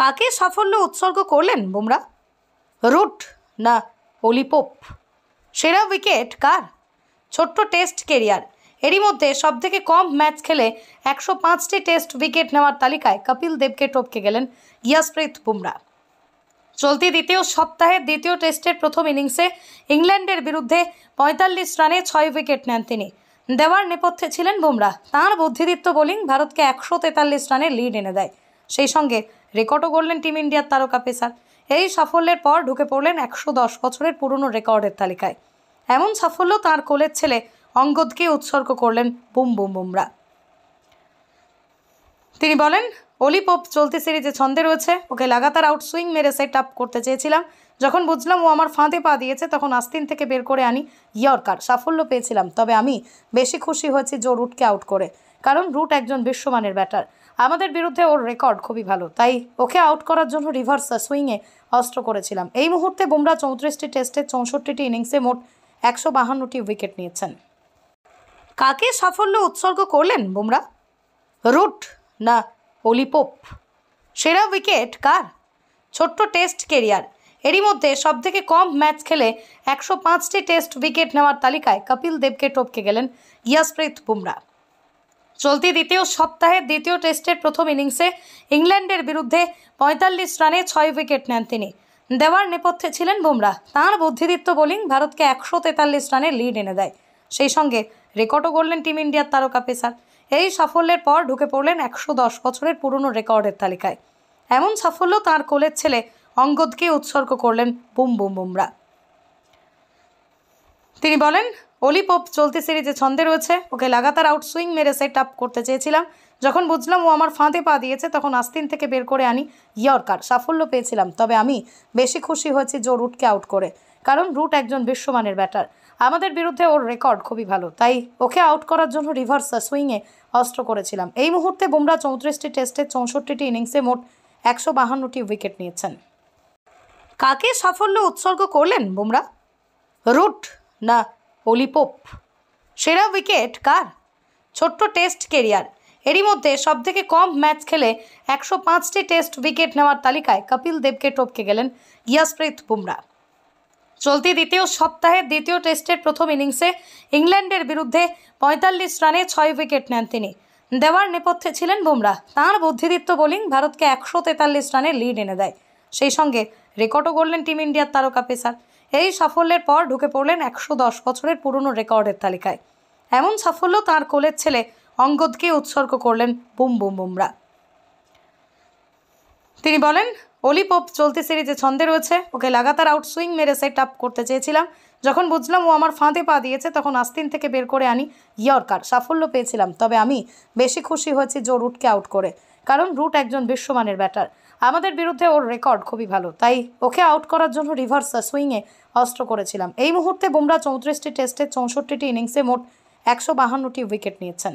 কাকে সাফল্য উৎসর্গ করলেন বুমরা রুট না অলিপোপ সেরা উইকেট কার ছোট্ট টেস্ট কেরিয়ার এরই মধ্যে সবথেকে কম ম্যাচ খেলে একশো পাঁচটি টেস্ট উইকেট নেওয়ার তালিকায় কপিল দেবকে টপকে গেলেন ইয়াসপ্রীত বুমরা চলতি দ্বিতীয় সপ্তাহের দ্বিতীয় টেস্টের প্রথম ইনিংসে ইংল্যান্ডের বিরুদ্ধে পঁয়তাল্লিশ রানে ছয় উইকেট নেন তিনি দেওয়ার নেপথ্যে ছিলেন বুমরা তাঁর বুদ্ধিদীপ্ত বোলিং ভারতকে একশো তেতাল্লিশ রানের লিড এনে দেয় সেই সঙ্গে রেকর্ডও করলেন টিম ইন্ডিয়ার তারকা পেসার এই সাফল্যের পর ঢুকে পড়লেন একশো দশ বছরের পুরনো রেকর্ডের তালিকায় এমন সাফল্য তার কোলের ছেলে অঙ্গদকে উৎসর্গ করলেন বুম বুম বুমরা তিনি বলেন অলি পপ চলতি সিরিজে ছন্দে রয়েছে ওকে লাগাতার আউট সুইং মেরে সেট আপ করতে চেয়েছিলাম যখন বুঝলাম ও আমার ফাঁদে পা দিয়েছে তখন আস্তিন থেকে বের করে আনি ইয়র্কার সাফল্য পেয়েছিলাম তবে আমি বেশি খুশি হয়েছি জো রুটকে আউট করে কারণ রুট একজন বিশ্বমানের ব্যাটার আমাদের বিরুদ্ধে ওর রেকর্ড খুবই ভালো তাই ওকে আউট করার জন্য রিভার্স সুইংয়ে অস্ত্র করেছিলাম এই মুহূর্তে বুমরা চৌত্রিশটি টেস্টে চৌষট্টিটি ইনিংসে মোট একশো বাহান্নটি উইকেট নিয়েছেন কাকে সাফল্য উৎসর্গ করলেন বুমরা রুট না অলিপোপ সেরা উইকেট কার ছোট্ট টেস্ট কেরিয়ার এরই মধ্যে সবথেকে কম ম্যাচ খেলে একশো পাঁচটি টেস্ট উইকেট নেওয়ার তালিকায় কপিল দেবকে টপকে গেলেন ইয়াসপ্রীত বুমরা চলতি দ্বিতীয় সপ্তাহে দ্বিতীয় টেস্টের প্রথম ইনিংসে ইংল্যান্ডের বিরুদ্ধে পঁয়তাল্লিশ রানে ছয় উইকেট নেন তিনি দেওয়ার নেপথ্যে ছিলেন বুমরা তাঁর বুদ্ধিদীপ্ত বোলিং ভারতকে একশো তেতাল্লিশ রানের লিড এনে দেয় সেই সঙ্গে রেকর্ডও গড়লেন টিম ইন্ডিয়ার তারকা পেসার এই সাফল্যের পর ঢুকে পড়লেন একশো দশ বছরের পুরনো রেকর্ডের তালিকায় এমন সাফল্য তাঁর কোলের ছেলে অঙ্গদকে উৎসর্গ করলেন বুম বুম বুমরা তিনি বলেন অলিপপ চলতি সিরিজে ছন্দে রয়েছে ওকে লাগাতার আউটসুইং মেরে সেট আপ করতে চেয়েছিলাম যখন বুঝলাম ও আমার ফাঁদে পা দিয়েছে তখন আস্তিন থেকে বের করে আনি ইয়র্কার সাফল্য পেয়েছিলাম তবে আমি বেশি খুশি হয়েছি জো রুটকে আউট করে কারণ রুট একজন বিশ্বমানের ব্যাটার আমাদের বিরুদ্ধে ওর রেকর্ড খুবই ভালো তাই ওকে আউট করার জন্য রিভার্স সুইংয়ে অস্ত্র করেছিলাম এই মুহূর্তে বুমরা চৌত্রিশটি টেস্টে চৌষট্টিটি ইনিংসে মোট একশো বাহান্নটি উইকেট নিয়েছেন কাকে সাফল্য উৎসর্গ করলেন বুমরা রুট না অলিপোপ সেরা উইকেট কার ছোট্ট টেস্ট কেরিয়ার এরই মধ্যে সব থেকে কম ম্যাচ খেলে একশো পাঁচটি টেস্ট উইকেট নেওয়ার তালিকায় কপিল দেবকে টপকে গেলেন ইয়াসপ্রীত বুমরা চলতি দ্বিতীয় সপ্তাহের দ্বিতীয় টেস্টের প্রথম ইনিংসে ইংল্যান্ডের বিরুদ্ধে পঁয়তাল্লিশ রানে ছয় উইকেট নেন তিনি দেওয়ার নেপথ্যে ছিলেন বুমরা তাঁর বুদ্ধিদিত্ব বোলিং ভারতকে একশো তেতাল্লিশ রানের লিড এনে দেয় সেই সঙ্গে রেকর্ডও গড়লেন টিম ইন্ডিয়ার তারকা পেসার এই সাফল্যের পর ঢুকে পড়লেন একশো দশ বছরের পুরনো রেকর্ডের তালিকায় এমন সাফল্য তার কোলের ছেলে অঙ্গদকে উৎসর্গ করলেন বুম বুম বুমরা তিনি বলেন অলিপপ চলতি সিরিজে ছন্দে রয়েছে ওকে লাগাতার আউটসুইং মেরে সেট আপ করতে চেয়েছিলাম যখন বুঝলাম ও আমার ফাঁদে পা দিয়েছে তখন আস্তিন থেকে বের করে আনি ইয়র্কার সাফল্য পেয়েছিলাম তবে আমি বেশি খুশি হয়েছি জো রুটকে আউট করে কারণ রুট একজন বিশ্বমানের ব্যাটার আমাদের বিরুদ্ধে ওর রেকর্ড খুবই ভালো তাই ওকে আউট করার জন্য রিভার্স সুইংয়ে অস্ত্র করেছিলাম এই মুহূর্তে বুমরা চৌত্রিশটি টেস্টে চৌষট্টিটি ইনিংসে মোট একশো বাহান্নটি উইকেট নিয়েছেন